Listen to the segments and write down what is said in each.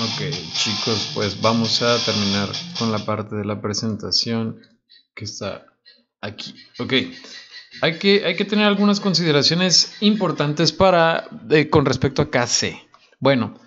Ok, chicos, pues vamos a terminar con la parte de la presentación que está aquí. Ok, hay que, hay que tener algunas consideraciones importantes para, eh, con respecto a KC. Bueno,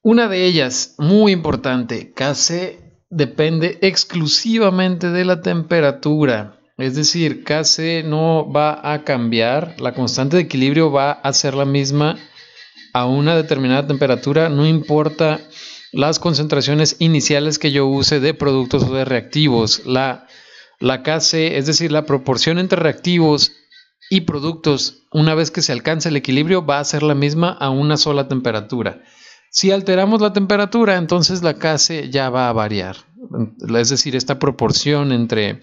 una de ellas, muy importante, KC depende exclusivamente de la temperatura. Es decir, KC no va a cambiar, la constante de equilibrio va a ser la misma a una determinada temperatura, no importa las concentraciones iniciales que yo use de productos o de reactivos, la, la KC, es decir, la proporción entre reactivos y productos, una vez que se alcanza el equilibrio, va a ser la misma a una sola temperatura. Si alteramos la temperatura, entonces la KC ya va a variar. Es decir, esta proporción entre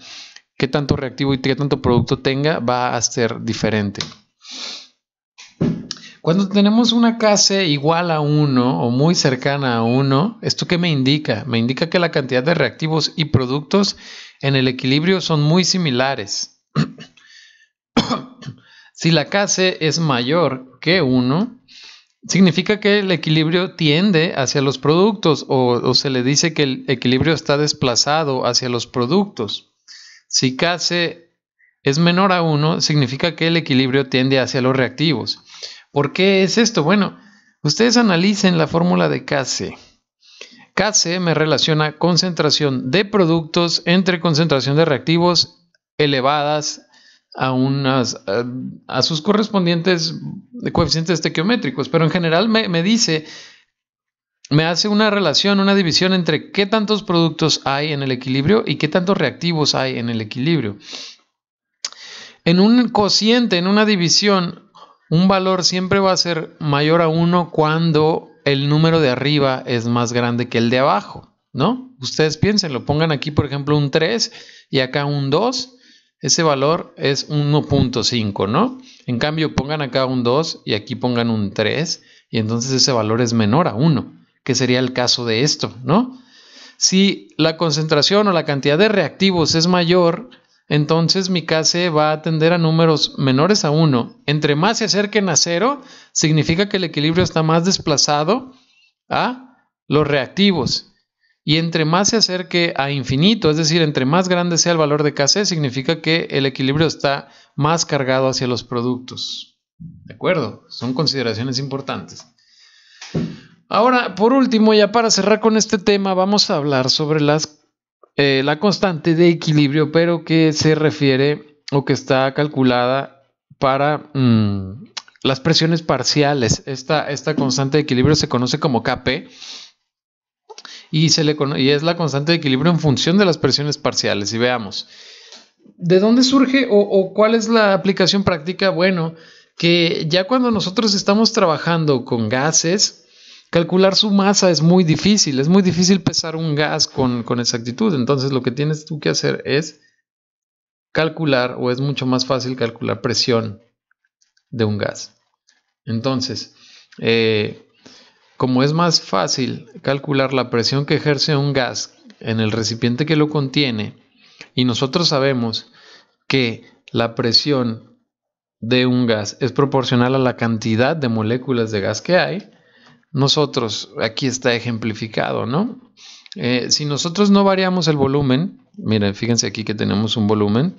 qué tanto reactivo y qué tanto producto tenga va a ser diferente. Cuando tenemos una Kc igual a 1 o muy cercana a 1, ¿esto qué me indica? Me indica que la cantidad de reactivos y productos en el equilibrio son muy similares. si la Kc es mayor que 1, significa que el equilibrio tiende hacia los productos o, o, se le dice que el equilibrio está desplazado hacia los productos. Si Kc es menor a 1, significa que el equilibrio tiende hacia los reactivos. ¿Por qué es esto? Bueno, ustedes analicen la fórmula de Kc. Kc me relaciona concentración de productos entre concentración de reactivos elevadas a, unas, a, sus correspondientes coeficientes estequiométricos. pero en general me, me dice me hace una relación, una división entre qué tantos productos hay en el equilibrio y qué tantos reactivos hay en el equilibrio. En un cociente, en una división, un valor siempre va a ser mayor a 1 cuando el número de arriba es más grande que el de abajo, ¿no? Ustedes piensen, lo pongan aquí, por ejemplo, un 3 y acá un 2, ese valor es 1.5, ¿no? En cambio, pongan acá un 2 y aquí pongan un 3 y entonces ese valor es menor a 1, que sería el caso de esto, ¿no? Si la concentración o la cantidad de reactivos es mayor entonces mi Kc va a tender a números menores a 1. Entre más se acerquen a 0, significa que el equilibrio está más desplazado a los reactivos. Y entre más se acerque a infinito, es decir, entre más grande sea el valor de KC, significa que el equilibrio está más cargado hacia los productos. ¿De acuerdo? Son consideraciones importantes. Ahora, por último, ya para cerrar con este tema, vamos a hablar sobre las eh, la constante de equilibrio, pero que se refiere o que está calculada para mm, las presiones parciales. Esta, esta, constante de equilibrio se conoce como KP y, se le y es la constante de equilibrio en función de las presiones parciales. Y veamos, ¿de dónde surge o cuál es la aplicación práctica? Bueno, que ya cuando nosotros estamos trabajando con gases, calcular su masa es muy difícil, es muy difícil pesar un gas con, exactitud, entonces lo que tienes tú que hacer es calcular o es mucho más fácil calcular presión de un gas. Entonces, eh, como es más fácil calcular la presión que ejerce un gas en el recipiente que lo contiene, y nosotros sabemos que la presión de un gas es proporcional a la cantidad de moléculas de gas que hay, nosotros, aquí está ejemplificado, ¿no? Eh, si nosotros no variamos el volumen, miren, fíjense aquí que tenemos un volumen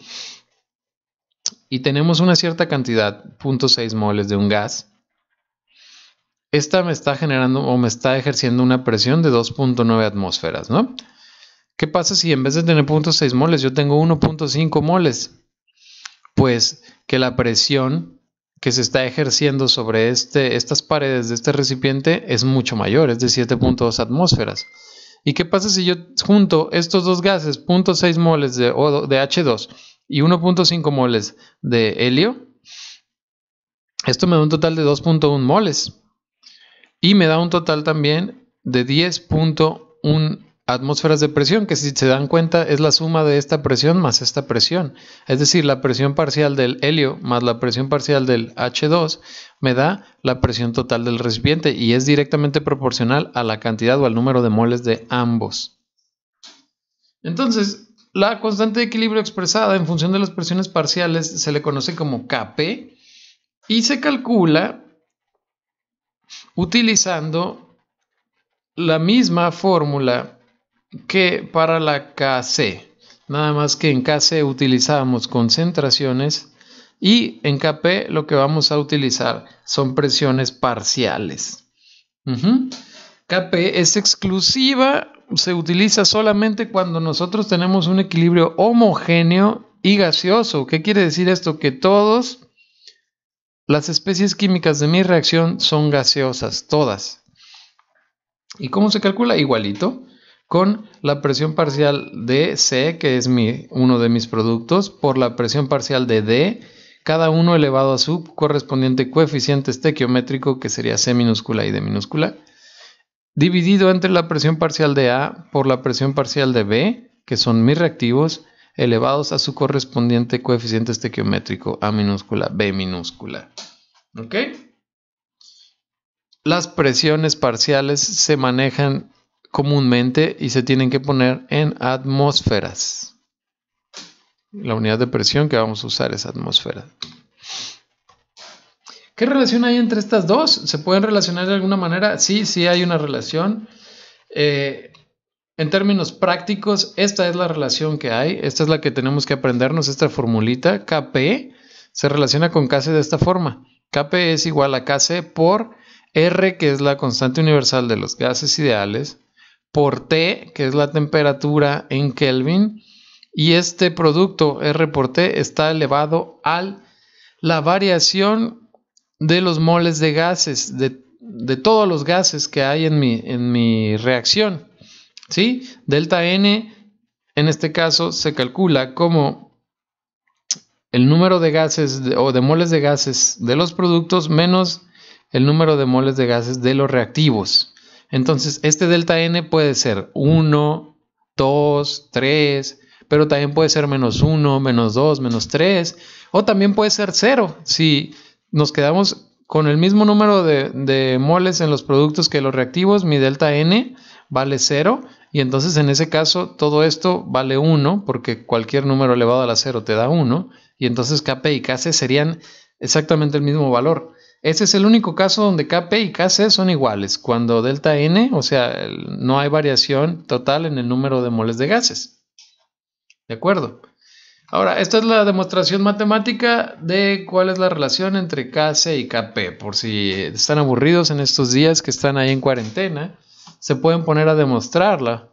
y tenemos una cierta cantidad, 0.6 moles de un gas, esta me está generando o me está ejerciendo una presión de 2.9 atmósferas, ¿no? ¿Qué pasa si en vez de tener 0.6 moles yo tengo 1.5 moles? Pues que la presión que se está ejerciendo sobre este, estas paredes de este recipiente es mucho mayor, es de 7.2 atmósferas. ¿Y qué pasa si yo junto estos dos gases, 0.6 moles de, de H2 y 1.5 moles de helio? Esto me da un total de 2.1 moles. Y me da un total también de 10.1 atmósferas de presión, que si se dan cuenta es la suma de esta presión más esta presión. Es decir, la presión parcial del helio más la presión parcial del H2 me da la presión total del recipiente y es directamente proporcional a la cantidad o al número de moles de ambos. Entonces, la constante de equilibrio expresada en función de las presiones parciales se le conoce como Kp y se calcula utilizando la misma fórmula que para la KC. Nada más que en KC utilizábamos concentraciones y en KP lo que vamos a utilizar son presiones parciales. KP es exclusiva, se utiliza solamente cuando nosotros tenemos un equilibrio homogéneo y gaseoso. ¿Qué quiere decir esto? Que todos las especies químicas de mi reacción son gaseosas, todas. ¿Y cómo se calcula? Igualito con la presión parcial de C, que es mi, uno de mis productos, por la presión parcial de D, cada uno elevado a su correspondiente coeficiente estequiométrico, que sería C minúscula y D minúscula, dividido entre la presión parcial de A por la presión parcial de B, que son mis reactivos, elevados a su correspondiente coeficiente estequiométrico, A minúscula, B minúscula. ¿Ok? Las presiones parciales se manejan comúnmente y se tienen que poner en atmósferas. La unidad de presión que vamos a usar es atmósfera. ¿Qué relación hay entre estas dos? ¿Se pueden relacionar de alguna manera? Sí, sí hay una relación. Eh, en términos prácticos, esta es la relación que hay. Esta es la que tenemos que aprendernos, esta formulita. Kp se relaciona con Kc de esta forma. Kp es igual a Kc por R, que es la constante universal de los gases ideales, por T, que es la temperatura en Kelvin, y este producto R por T está elevado a la variación de los moles de gases, de, todos los gases que hay en mi, en mi reacción. ¿sí? Delta N en este caso se calcula como el número de gases o de moles de gases de los productos menos el número de moles de gases de los reactivos. Entonces, este delta n puede ser 1, 2, 3, pero también puede ser menos 1, menos 2, menos 3, o también puede ser 0. Si nos quedamos con el mismo número de, moles en los productos que los reactivos, mi delta n vale 0, y entonces en ese caso todo esto vale 1, porque cualquier número elevado a la 0 te da 1, y entonces Kp y Kc serían exactamente el mismo valor. Ese es el único caso donde Kp y Kc son iguales, cuando delta N, o sea, no hay variación total en el número de moles de gases. ¿De acuerdo? Ahora, esta es la demostración matemática de cuál es la relación entre Kc y Kp. Por si están aburridos en estos días que están ahí en cuarentena, se pueden poner a demostrarla.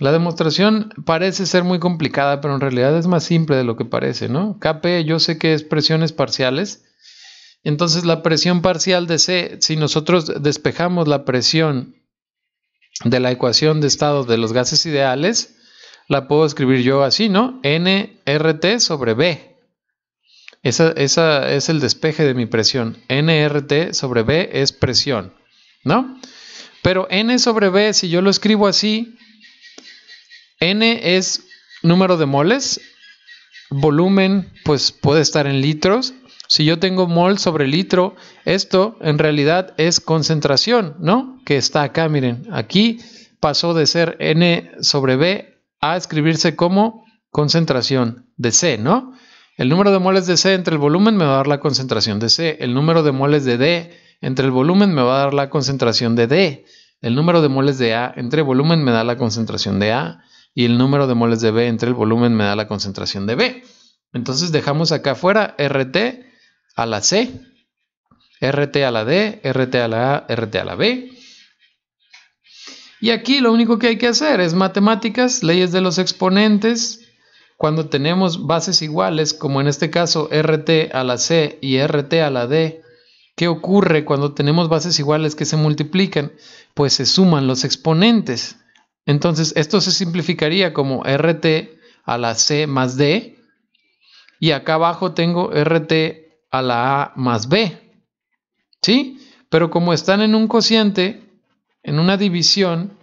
La demostración parece ser muy complicada, pero en realidad es más simple de lo que parece, ¿no? Kp yo sé que es presiones parciales, entonces la presión parcial de C, si nosotros despejamos la presión de la ecuación de estado de los gases ideales, la puedo escribir yo así, ¿no? NRT sobre B. Esa, es el despeje de mi presión. NRT sobre B es presión, ¿no? Pero N sobre B, si yo lo escribo así, N es número de moles, volumen, pues puede estar en litros, si yo tengo mol sobre litro, esto en realidad es concentración, ¿no? Que está acá, miren, aquí pasó de ser N sobre B a escribirse como concentración de C, ¿no? El número de moles de C entre el volumen me va a dar la concentración de C. El número de moles de D entre el volumen me va a dar la concentración de D. El número de moles de A entre volumen me da la concentración de A. Y el número de moles de B entre el volumen me da la concentración de B. Entonces dejamos acá afuera RT a la C, RT a la D, RT a la A, RT a la B. Y aquí lo único que hay que hacer es matemáticas, leyes de los exponentes, cuando tenemos bases iguales, como en este caso RT a la C y RT a la D, ¿qué ocurre cuando tenemos bases iguales que se multiplican? Pues se suman los exponentes. Entonces esto se simplificaría como RT a la C más D, y acá abajo tengo RT a la A más B. ¿Sí? Pero como están en un cociente, en una división,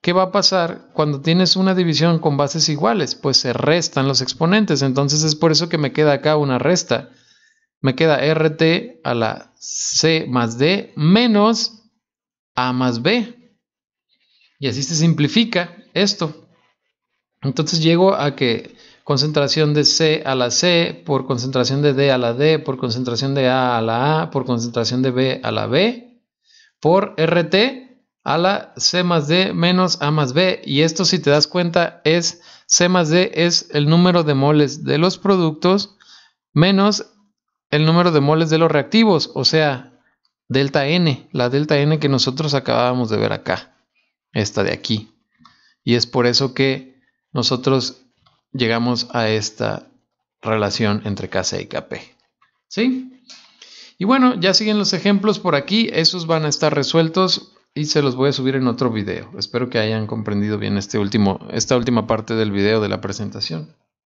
¿qué va a pasar cuando tienes una división con bases iguales? Pues se restan los exponentes. Entonces es por eso que me queda acá una resta. Me queda RT a la C más D menos A más B. Y así se simplifica esto. Entonces llego a que concentración de C a la C, por concentración de D a la D, por concentración de A a la A, por concentración de B a la B, por RT a la C más D menos A más B. Y esto si te das cuenta es C más D es el número de moles de los productos menos el número de moles de los reactivos, o sea, delta N, la delta N que nosotros acabábamos de ver acá, esta de aquí. Y es por eso que nosotros llegamos a esta relación entre casa y KP. ¿Sí? Y bueno, ya siguen los ejemplos por aquí, esos van a estar resueltos y se los voy a subir en otro video. Espero que hayan comprendido bien este último, esta última parte del video de la presentación.